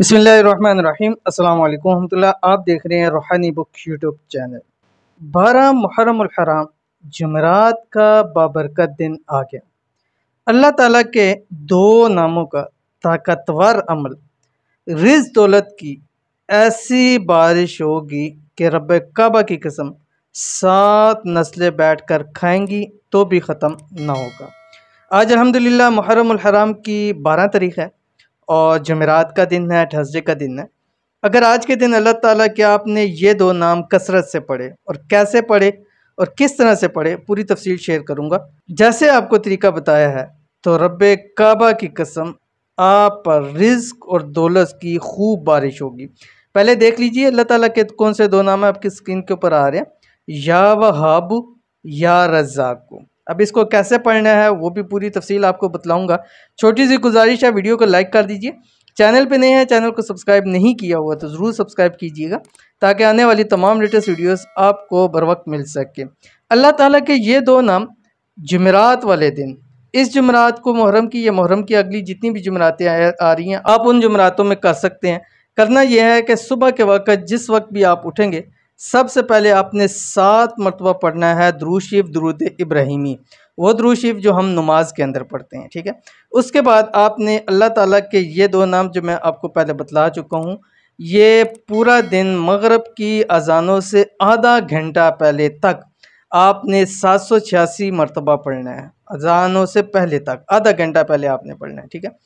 बिसमीम अल्लाम आप देख रहे हैं रूहानी बुक यूट्यूब चैनल बारह मुहर्रम हराम जमरात का बाबरकत दिन आ गया अल्लाह ताला के दो नामों का ताकतवर अमल रिज दौलत की ऐसी बारिश होगी कि रब काबा की कसम सात नस्लें बैठ कर खाएंगी तो भी ख़त्म ना होगा आज अलहमदिल्ला मुहर्रम हराम की बारह तारीख है और जमेरात का दिन है थर्सडे का दिन है अगर आज के दिन अल्लाह ताला के आपने ये दो नाम कसरत से पढ़े और कैसे पढ़े और किस तरह से पढ़े पूरी तफसील शेयर करूँगा जैसे आपको तरीका बताया है तो रब काबा की कसम आप पर रिज्क और दौलत की खूब बारिश होगी पहले देख लीजिए अल्लाह ताला के कौन से दो नाम आपकी स्क्रीन के ऊपर आ रहे हैं या वहाबू या रजाकू अब इसको कैसे पढ़ना है वो भी पूरी तफसील आपको बतलाऊँगा छोटी सी गुजारिश है वीडियो को लाइक कर दीजिए चैनल पे नहीं है चैनल को सब्सक्राइब नहीं किया हुआ तो ज़रूर सब्सक्राइब कीजिएगा ताकि आने वाली तमाम लेटेस्ट वीडियोस आपको बर वक्त मिल सके अल्लाह ताला के ये दो नाम जमेरात वाले दिन इस जुमरात को मुहर्रम की या मुहर्रम की अगली जितनी भी जुमरातें आ रही हैं आप उन जुमरातों में कर सकते हैं करना यह है कि सुबह के वक्त जिस वक्त भी आप उठेंगे सबसे पहले आपने सात मरतबा पढ़ना है द्रूशिफ द्रुद इब्राहिमी वो द्रूशिफ जो हम नमाज के अंदर पढ़ते हैं ठीक है उसके बाद आपने अल्लाह ताला के ये दो नाम जो मैं आपको पहले बतला चुका हूँ ये पूरा दिन मगरब की अजानों से आधा घंटा पहले तक आपने सात सौ छियासी मरतबा पढ़ना है अजानों से पहले तक आधा घंटा पहले आपने पढ़ना है ठीक है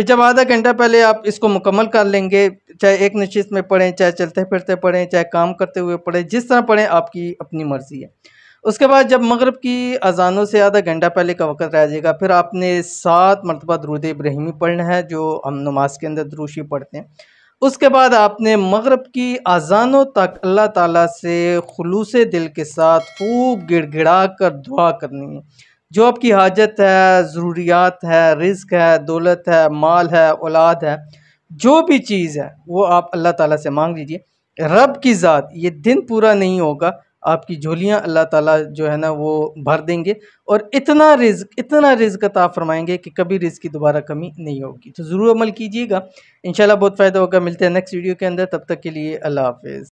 फिर जब आधा घंटा पहले आप इसको मुकम्मल कर लेंगे चाहे एक नशीत में पढ़ें चाहे चलते फिरते पढ़ें चाहे काम करते हुए पढ़ें जिस तरह पढ़ें आपकी अपनी मर्ज़ी है उसके बाद जब मगरब की अजानों से आधा घंटा पहले का वक्त रह जाएगा फिर आपने सात मरतबा दरूद इब्राहिमी पढ़ना है जो हम नमाज के अंदर दरूशी पढ़ते हैं उसके बाद आपने मगरब की अजानों तक अल्लाह ताला से खलूस दिल के साथ खूब गिड़गिड़ा कर दुआ करनी है जो आपकी हाजत है ज़रूरियात है रिस्क है दौलत है माल है औलाद है जो भी चीज़ है वो आप अल्लाह ताला से मांग लीजिए रब की ज़ात ये दिन पूरा नहीं होगा आपकी झोलियाँ अल्लाह ताला जो है ना वो भर देंगे और इतना रिज्क इतना रिज्क अता फरमाएंगे कि कभी रिज्क की दोबारा कमी नहीं होगी तो ज़रूर अमल कीजिएगा इन बहुत फ़ायदा होगा मिलते हैं नेक्स्ट वीडियो के अंदर तब तक के लिए अल्लाह हाफिज़